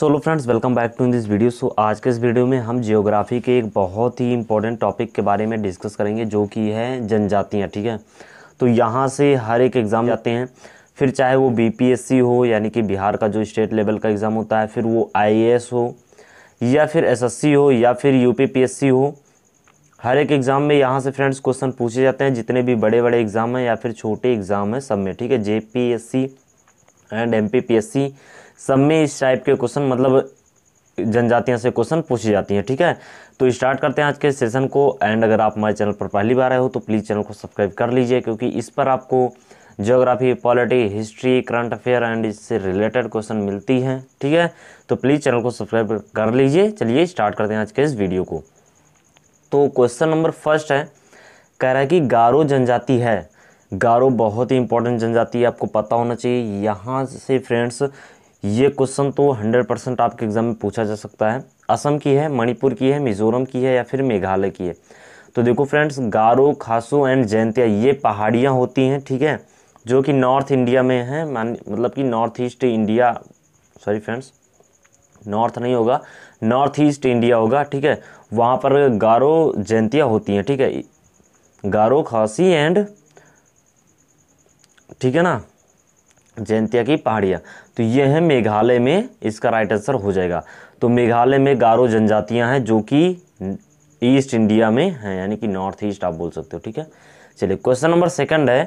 solo friends welcome back to in this video so आज के इस वीडियो में हम जियोग्राफी के एक बहुत ही इंपॉर्टेंट टॉपिक के बारे में डिस्कस करेंगे जो कि है जनजातियाँ ठीक है तो यहाँ से हर एक एग्ज़ाम जाते हैं फिर चाहे वो बीपीएससी हो यानी कि बिहार का जो स्टेट लेवल का एग्ज़ाम होता है फिर वो आई हो या फिर एस हो या फिर यू हो हर एक एग्ज़ाम में यहाँ से फ्रेंड्स क्वेश्चन पूछे जाते हैं जितने भी बड़े बड़े एग्ज़ाम हैं या फिर छोटे एग्ज़ाम हैं सब में ठीक है जे एंड एम सब में इस टाइप के क्वेश्चन मतलब जनजातियों से क्वेश्चन पूछी जाती हैं ठीक है तो स्टार्ट करते हैं आज के सेशन को एंड अगर आप हमारे चैनल पर पहली बार आए हो तो प्लीज़ चैनल को सब्सक्राइब कर लीजिए क्योंकि इस पर आपको geography polity history current affair and इससे रिलेटेड क्वेश्चन मिलती हैं ठीक है तो प्लीज़ चैनल को सब्सक्राइब कर लीजिए चलिए स्टार्ट करते हैं आज के इस वीडियो को तो क्वेश्चन नंबर फर्स्ट है कह रहा है कि गारो जनजाति है गारो बहुत ही इंपॉर्टेंट जनजाति है आपको पता होना चाहिए यहाँ से फ्रेंड्स ये क्वेश्चन तो 100 परसेंट आपके एग्ज़ाम में पूछा जा सकता है असम की है मणिपुर की है मिज़ोरम की है या फिर मेघालय की है तो देखो फ्रेंड्स गारो खासो एंड जैंतिया ये पहाड़ियाँ होती हैं ठीक है जो कि नॉर्थ इंडिया में है मतलब कि north east India sorry friends north नहीं होगा नॉर्थ ईस्ट इंडिया होगा ठीक है वहाँ पर गारो जयंतिया होती हैं ठीक है गारो खासी एंड ठीक है ना जयंतिया की पहाड़ियाँ तो ये है मेघालय में इसका राइट आंसर हो जाएगा तो मेघालय में गारो जनजातियाँ हैं जो कि ईस्ट इंडिया में हैं यानी कि नॉर्थ ईस्ट आप बोल सकते हो ठीक है चलिए क्वेश्चन नंबर सेकंड है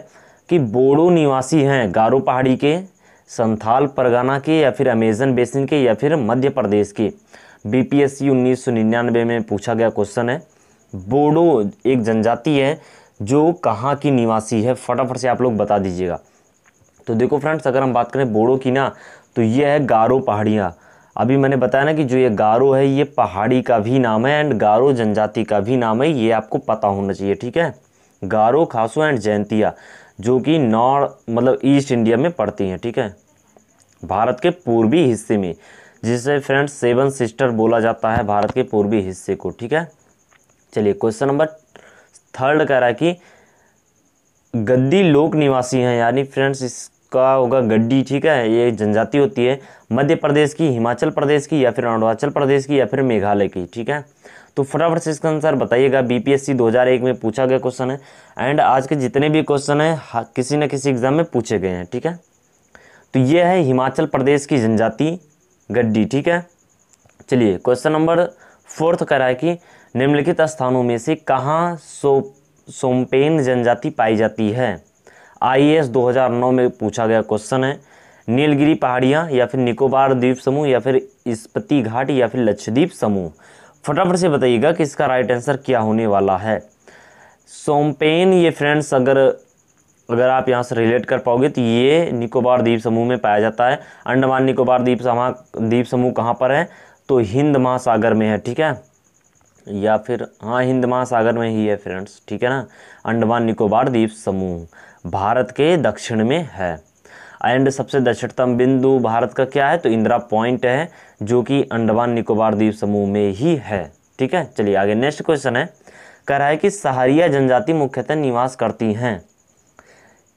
कि बोडो निवासी हैं गारो पहाड़ी के संथाल परगाना के या फिर अमेजन बेसिन के या फिर मध्य प्रदेश के बीपीएससी 1999 में पूछा गया क्वेश्चन है बोडो एक जनजाति है जो कहाँ की निवासी है फटाफट से आप लोग बता दीजिएगा तो देखो फ्रेंड्स अगर हम बात करें बोड़ो की ना तो ये है गारो पहाड़ियाँ अभी मैंने बताया ना कि जो ये गारो है ये पहाड़ी का भी नाम है एंड गारो जनजाति का भी नाम है ये आपको पता होना चाहिए ठीक है गारो खासो एंड जयंतिया जो कि नॉर्थ मतलब ईस्ट इंडिया में पड़ती हैं ठीक है भारत के पूर्वी हिस्से में जिसे फ्रेंड्स सेवन सिस्टर बोला जाता है भारत के पूर्वी हिस्से को ठीक है चलिए क्वेश्चन नंबर थर्ड कह रहा है कि गद्दी लोक निवासी हैं यानी फ्रेंड्स इस का होगा गड्डी ठीक है ये जनजाति होती है मध्य प्रदेश की हिमाचल प्रदेश की या फिर अरुणाचल प्रदेश की या फिर मेघालय की ठीक है तो फटाफट से इसका आंसर बताइएगा बीपीएससी 2001 में पूछा गया क्वेश्चन है एंड आज के जितने भी क्वेश्चन हैं किसी न किसी एग्जाम में पूछे गए हैं ठीक है तो ये है हिमाचल प्रदेश की जनजाति गड्डी ठीक है चलिए क्वेश्चन नंबर फोर्थ कह रहा है कि निम्नलिखित स्थानों में से कहाँ सो सोमपेन जनजाति पाई जाती है आई 2009 में पूछा गया क्वेश्चन है नीलगिरी पहाड़ियाँ या फिर निकोबार द्वीप समूह या फिर इस्पति घाट या फिर लक्षद्वीप समूह फटाफट से बताइएगा कि इसका राइट आंसर क्या होने वाला है सोमपेन ये फ्रेंड्स अगर अगर आप यहाँ से रिलेट कर पाओगे तो ये निकोबार द्वीप समूह में पाया जाता है अंडमान निकोबार द्वीप समा द्वीप समूह कहाँ पर है तो हिंद महासागर में है ठीक है या फिर हाँ हिंद महासागर में ही है फ्रेंड्स ठीक है ना अंडमान निकोबार द्वीप समूह भारत के दक्षिण में है एंड सबसे दक्षिणतम बिंदु भारत का क्या है तो इंदिरा पॉइंट है जो कि अंडमान निकोबार द्वीप समूह में ही है ठीक है चलिए आगे नेक्स्ट क्वेश्चन है कह रहा है कि सहारिया जनजाति मुख्यतः निवास करती हैं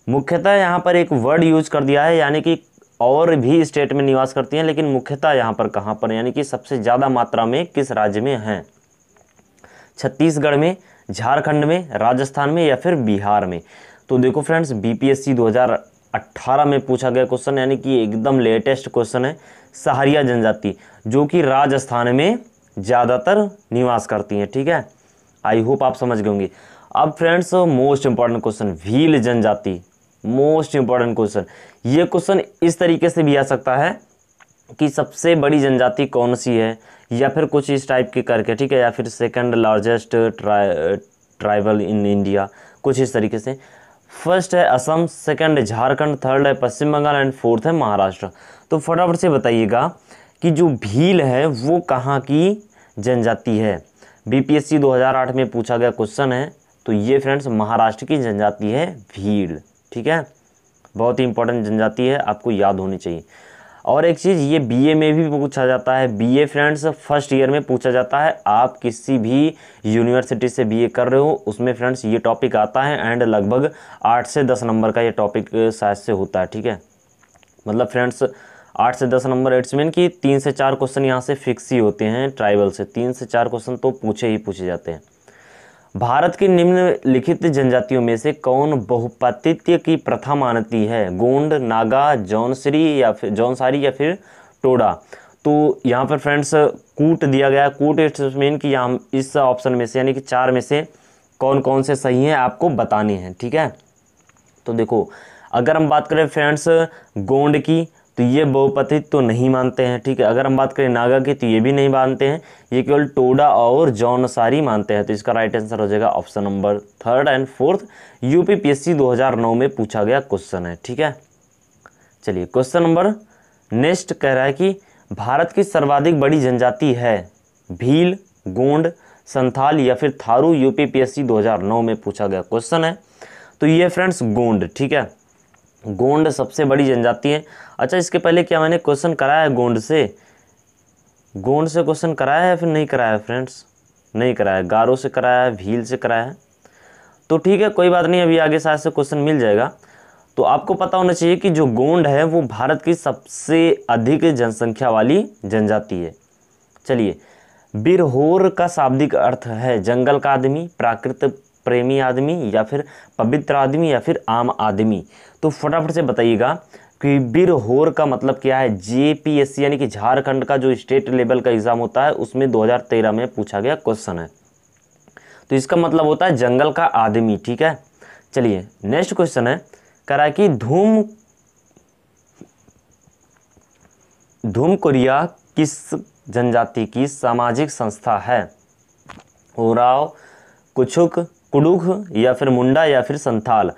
मुख्यतः यहाँ पर एक वर्ड यूज कर दिया है यानी कि और भी स्टेट में निवास करती हैं लेकिन मुख्यतः यहाँ पर कहाँ पर यानी कि सबसे ज़्यादा मात्रा में किस राज्य में हैं छत्तीसगढ़ में झारखंड में राजस्थान में या फिर बिहार में तो देखो फ्रेंड्स बीपीएससी 2018 में पूछा गया क्वेश्चन यानी कि एकदम लेटेस्ट क्वेश्चन है सहरिया जनजाति जो कि राजस्थान में ज़्यादातर निवास करती हैं ठीक है आई होप आप समझ गए होंगे अब friends most important question Bhil जनजाति मोस्ट इंपॉर्टेंट क्वेश्चन ये क्वेश्चन इस तरीके से भी आ सकता है कि सबसे बड़ी जनजाति कौन सी है या फिर कुछ इस टाइप के करके ठीक है या फिर second largest tribal in India कुछ इस तरीके से फर्स्ट है असम सेकंड है झारखंड थर्ड है पश्चिम बंगाल एंड फोर्थ है महाराष्ट्र तो फटाफट से बताइएगा कि जो भील है वो कहाँ की जनजाति है बीपीएससी 2008 में पूछा गया क्वेश्चन है तो ये फ्रेंड्स महाराष्ट्र की जनजाति है भील ठीक है बहुत ही इंपॉर्टेंट जनजाति है आपको याद होनी चाहिए और एक चीज़ ये बीए में भी पूछा जाता है बीए फ्रेंड्स फर्स्ट ईयर में पूछा जाता है आप किसी भी यूनिवर्सिटी से बीए कर रहे हो उसमें फ्रेंड्स ये टॉपिक आता है एंड लगभग आठ से दस नंबर का ये टॉपिक शायद से होता है ठीक है मतलब फ्रेंड्स आठ से दस नंबर एट्स मीन कि तीन से चार क्वेश्चन यहाँ से फिक्स ही होते हैं ट्राइबल से तीन से चार क्वेश्चन तो पूछे ही पूछे जाते हैं भारत की निम्नलिखित जनजातियों में से कौन बहुपातित्य की प्रथा मानती है गोंड नागा जौनसरी या फिर जौनसारी या फिर टोडा तो यहाँ पर फ्रेंड्स कूट दिया गया कूट इट्स मीन कि यहाँ इस ऑप्शन में से यानी कि चार में से कौन कौन से सही हैं आपको बताने हैं ठीक है तो देखो अगर हम बात करें फ्रेंड्स गोंड की तो ये बहुपति तो नहीं मानते हैं ठीक है अगर हम बात करें नागा की तो ये भी नहीं मानते हैं ये केवल टोडा और जौनसारी मानते हैं तो इसका राइट आंसर हो जाएगा option number third and fourth UPPSC 2009 में पूछा गया क्वेश्चन है ठीक है चलिए क्वेश्चन नंबर नेक्स्ट कह रहा है कि भारत की सर्वाधिक बड़ी जनजाति है भील गोंड संथाल या फिर थारू यूपीपीएससी 2009 में पूछा गया क्वेश्चन है तो ये फ्रेंड्स गोंड ठीक है गोंड सबसे बड़ी जनजाति है अच्छा इसके पहले क्या मैंने क्वेश्चन कराया है गोंड से गोंड से क्वेश्चन कराया है फिर नहीं कराया फ्रेंड्स नहीं कराया गारो से कराया है भील से कराया है तो ठीक है कोई बात नहीं अभी आगे शायद से क्वेश्चन मिल जाएगा तो आपको पता होना चाहिए कि जो गोंड है वो भारत की सबसे अधिक जनसंख्या वाली जनजाति है चलिए बिरहोर का शाब्दिक अर्थ है जंगल का आदमी प्राकृत प्रेमी आदमी या फिर पवित्र आदमी या फिर आम आदमी तो फटाफट से बताइएगा कि बिरहोर का मतलब क्या है जेपीएससी यानी कि झारखंड का जो स्टेट लेवल का एग्ज़ाम होता है उसमें 2013 में पूछा गया क्वेश्चन है तो इसका मतलब होता है जंगल का आदमी ठीक है चलिए नेक्स्ट क्वेश्चन है करा कि धूम धूम कोरिया किस जनजाति की सामाजिक संस्था है उराव कुछुक कुडुख या फिर मुंडा या फिर संथाल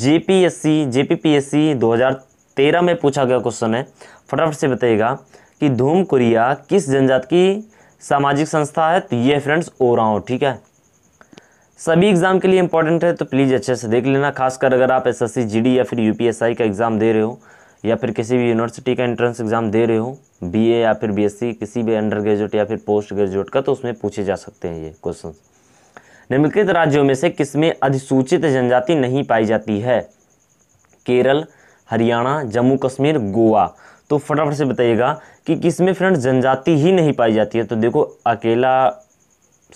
जेपीएससी जेपीपीएससी 2013 में पूछा गया क्वेश्चन है फटाफट से बताइएगा कि धूम कुरिया किस जनजाति की सामाजिक संस्था है तो ये फ्रेंड्स ओराओ ठीक है सभी एग्ज़ाम के लिए इंपॉर्टेंट है तो प्लीज़ अच्छे से देख लेना खासकर अगर आप एसएससी जीडी या फिर यूपीएसआई का एग्ज़ाम दे रहे हो या फिर किसी भी यूनिवर्सिटी का एंट्रेंस एग्ज़ाम दे रहे हो बीए या फिर बीएससी किसी भी अंडर ग्रेजुएट या फिर पोस्ट ग्रेजुएट का तो उसमें पूछे जा सकते हैं ये क्वेश्चन निम्नलिखित राज्यों में से किसमें अधिसूचित जनजाति नहीं पाई जाती है केरल हरियाणा जम्मू कश्मीर गोवा तो फटाफट से बताइएगा कि किसमें फ्रेंड जनजाति ही नहीं पाई जाती है तो देखो अकेला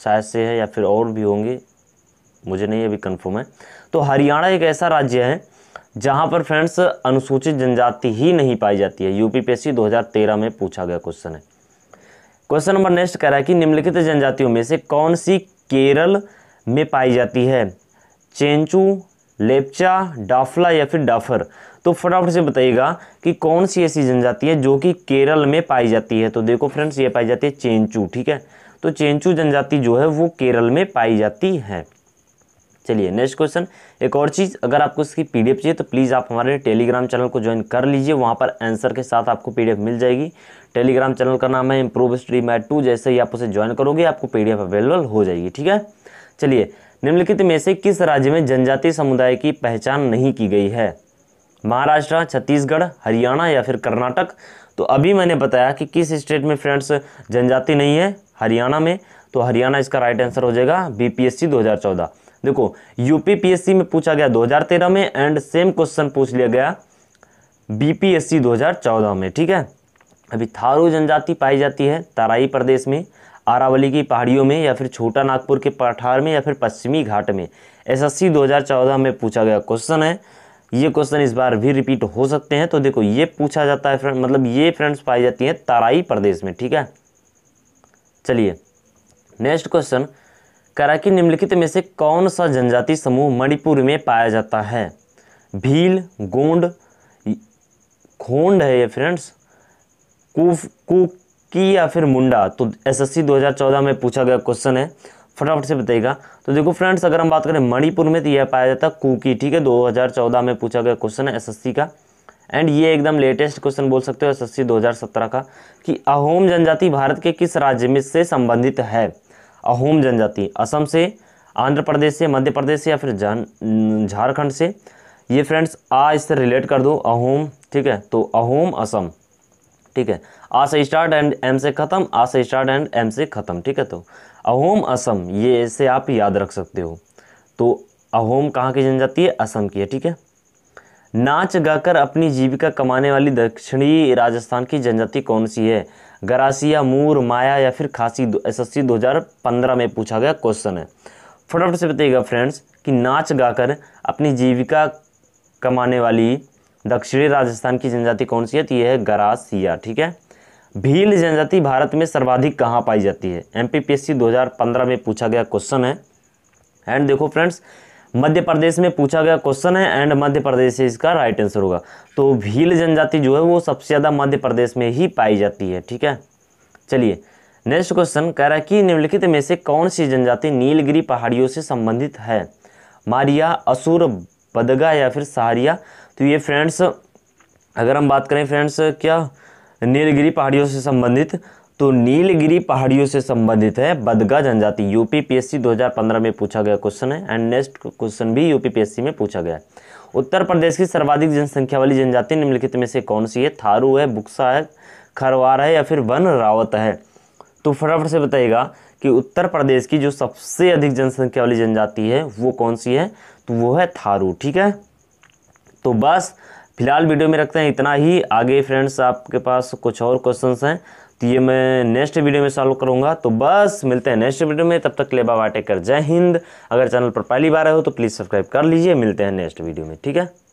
शायद से है या फिर और भी होंगे मुझे नहीं अभी कंफर्म है तो हरियाणा एक ऐसा राज्य है जहां पर फ्रेंड्स अनुसूचित जनजाति ही नहीं पाई जाती है यूपीपीएससी 2013 में पूछा गया क्वेश्चन है क्वेश्चन नंबर नेक्स्ट कह रहा है कि निम्नलिखित जनजातियों में से कौन सी केरल में पाई जाती है चेंचू लेपचा डाफला या फिर डाफर तो फटाफट से बताइएगा कि कौन सी ऐसी जनजाति है जो कि केरल में पाई जाती है तो देखो फ्रेंड्स ये पाई जाती है चेंचू ठीक है तो चेंचू जनजाति जो है वो केरल में पाई जाती है चलिए नेक्स्ट क्वेश्चन एक और चीज़ अगर आपको इसकी पीडीएफ चाहिए तो प्लीज़ आप हमारे टेलीग्राम चैनल को ज्वाइन कर लीजिए वहाँ पर आंसर के साथ आपको पीडीएफ मिल जाएगी टेलीग्राम चैनल का नाम है इम्प्रूव स्ट्रीम एट टू जैसे ही आप उसे ज्वाइन करोगे आपको पीडीएफ अवेलेबल हो जाएगी ठीक है चलिए निम्नलिखित में से किस राज्य में जनजाति समुदाय की पहचान नहीं की गई है महाराष्ट्र छत्तीसगढ़ हरियाणा या फिर कर्नाटक तो अभी मैंने बताया कि किस स्टेट में फ्रेंड्स जनजाति नहीं है हरियाणा में तो हरियाणा इसका राइट आंसर हो जाएगा बीपीएससी 2014 देखो यूपीपीएससी में पूछा गया 2013 में एंड सेम क्वेश्चन पूछ लिया गया बीपीएससी 2014 में ठीक है अभी थारू जनजाति पाई जाती है तराई प्रदेश में आरावली की पहाड़ियों में या फिर छोटा नागपुर के पठार में या फिर पश्चिमी घाट में एस एस में पूछा गया क्वेश्चन है ये क्वेश्चन इस बार भी रिपीट हो सकते हैं तो देखो ये पूछा जाता है फ्रेंड मतलब ये फ्रेंड्स पाई जाती हैं तराई प्रदेश में ठीक है चलिए नेक्स्ट क्वेश्चन कराकी निम्नलिखित में से कौन सा जनजाति समूह मणिपुर में पाया जाता है भील गोंड खोंड है ये फ्रेंड्स कुफ कुक की या फिर मुंडा तो एसएससी 2014 में पूछा गया क्वेश्चन है फटाफट से बताइएगा तो देखो फ्रेंड्स अगर हम बात करें मणिपुर में तो यह पाया जाता है कुकी ठीक है 2014 में पूछा गया क्वेश्चन है एसएससी का एंड ये एकदम लेटेस्ट क्वेश्चन बोल सकते हो एसएससी 2017 का कि अहोम जनजाति भारत के किस राज्य में से संबंधित है अहोम जनजाति असम से आंध्र प्रदेश से मध्य प्रदेश से या फिर झारखंड से ये फ्रेंड्स आ इससे रिलेट कर दो अहोम ठीक है तो अहोम असम ठीक है आ से स्टार्ट एंड एम से ख़त्म आ से स्टार्ट एंड एम से ख़त्म ठीक है तो अहोम असम ये इसे आप याद रख सकते हो तो अहोम कहाँ की जनजाति है असम की है ठीक है नाच गाकर अपनी जीविका कमाने वाली दक्षिणी राजस्थान की जनजाति कौन सी है गरासिया मूर माया या फिर खासी एस एस 2015 में पूछा गया क्वेश्चन है फटाफट से बताइएगा फ्रेंड्स कि नाच गाकर अपनी जीविका कमाने वाली दक्षिणी राजस्थान की जनजाति कौन सी है तो यह है गरासिया ठीक है भील जनजाति भारत में सर्वाधिक कहाँ पाई जाती है हजार पंद्रह में पूछा गया क्वेश्चन है एंड देखो फ्रेंड्स मध्य प्रदेश में पूछा गया क्वेश्चन है एंड मध्य प्रदेश से इसका राइट आंसर होगा तो भील जनजाति जो है वो सबसे ज़्यादा मध्य प्रदेश में ही पाई जाती है ठीक है चलिए नेक्स्ट क्वेश्चन कह रहा है कि निम्नलिखित में से कौन सी जनजाति नीलगिरी पहाड़ियों से संबंधित है मारिया असुर बदगा या फिर सहारिया तो ये फ्रेंड्स अगर हम बात करें फ्रेंड्स क्या नीलगिरी पहाड़ियों से संबंधित तो नीलगिरी पहाड़ियों से संबंधित है बदगा जनजाति यूपी पीएससी 2015 में पूछा गया क्वेश्चन है एंड नेक्स्ट क्वेश्चन भी यूपी पीएससी में पूछा गया है उत्तर प्रदेश की सर्वाधिक जनसंख्या वाली जनजाति निम्नलिखित में से कौन सी है थारू है बुक्सा है खरवार है या फिर वन रावत है तो फटाफट से बताइएगा कि उत्तर प्रदेश की जो सबसे अधिक जनसंख्या वाली जनजाति है वो कौन सी है तो वो है थारू ठीक है तो बस फिलहाल वीडियो में रखते हैं इतना ही आगे फ्रेंड्स आपके पास कुछ और क्वेश्चंस हैं तो ये मैं नेक्स्ट वीडियो में सॉल्व करूंगा तो बस मिलते हैं नेक्स्ट वीडियो में तब तक ले बाबा टेकर जय हिंद अगर चैनल पर पहली बार आए हो तो प्लीज़ सब्सक्राइब कर लीजिए मिलते हैं नेक्स्ट वीडियो में ठीक है